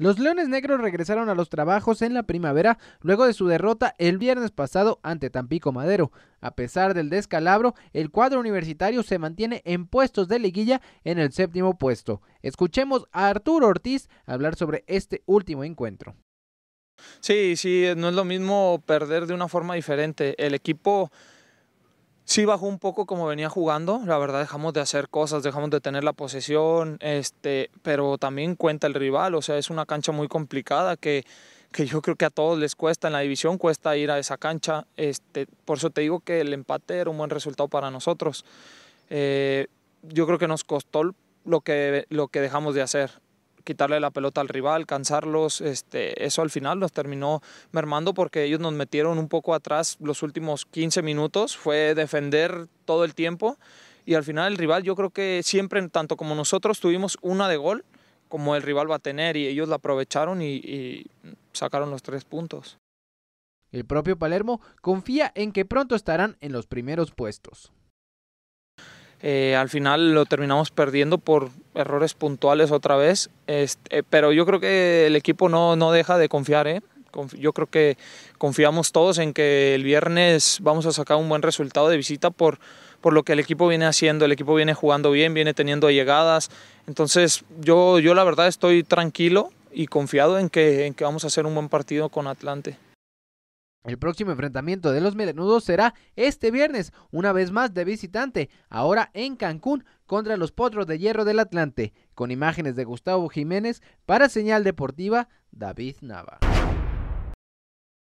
Los Leones Negros regresaron a los trabajos en la primavera luego de su derrota el viernes pasado ante Tampico Madero. A pesar del descalabro, el cuadro universitario se mantiene en puestos de liguilla en el séptimo puesto. Escuchemos a Arturo Ortiz hablar sobre este último encuentro. Sí, sí, no es lo mismo perder de una forma diferente. El equipo Sí bajó un poco como venía jugando, la verdad dejamos de hacer cosas, dejamos de tener la posesión, este, pero también cuenta el rival, o sea, es una cancha muy complicada que, yo creo que a todos les cuesta en la división, cuesta ir a esa cancha, este, por eso te digo que el empate era un buen resultado para nosotros. Eh, yo creo que nos costó lo que, lo que dejamos de hacer quitarle la pelota al rival, cansarlos, este, eso al final nos terminó mermando porque ellos nos metieron un poco atrás los últimos 15 minutos, fue defender todo el tiempo y al final el rival yo creo que siempre, tanto como nosotros, tuvimos una de gol como el rival va a tener y ellos la aprovecharon y sacaron los tres puntos. El propio Palermo confía en que pronto estarán en los primeros puestos. Eh, al final lo terminamos perdiendo por errores puntuales otra vez, este, eh, pero yo creo que el equipo no, deja de confiar. ¿eh? yo creo que confiamos todos en que el viernes vamos a sacar un buen resultado de visita por, por lo que el equipo viene haciendo, el equipo viene jugando bien, viene teniendo llegadas. Entonces yo, yo la verdad estoy tranquilo y confiado en que, en que vamos a hacer un buen partido con Atlante. El próximo enfrentamiento de los melenudos será este viernes, una vez más de visitante, ahora en Cancún contra los Potros de Hierro del Atlante, con imágenes de Gustavo Jiménez para Señal Deportiva David Nava.